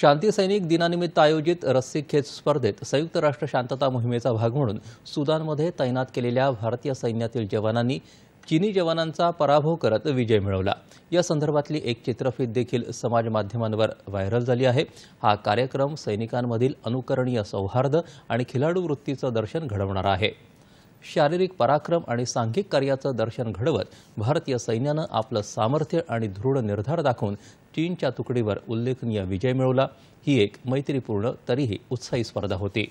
शांतीसैनिक दिनानिमित्त आयोजित खेच स्पर्धेत संयुक्त राष्ट्र शांतता मोहिमेचा भाग म्हणून सुदानमध्ये तैनात केलेल्या भारतीय सैन्यातील जवानांनी चिनी जवानांचा पराभव करत विजय मिळवला या संदर्भातली एक चित्रफीत देखील समाज माध्यमांवर व्हायरल झाली आहे हा कार्यक्रम सैनिकांमधील अनुकरणीय सौहार्द आणि खिलाडू वृत्तीचं दर्शन घडवणार आहे शारीरिक पराक्रम आणि सांघिक कार्याचं दर्शन घडवत भारतीय सैन्यानं आपलं सामर्थ्य आणि दृढ निर्धार दाखवून चीनच्या तुकडीवर उल्लेखनीय विजय मिळवला ही एक मैत्रीपूर्ण तरीही उत्साही स्पर्धा होती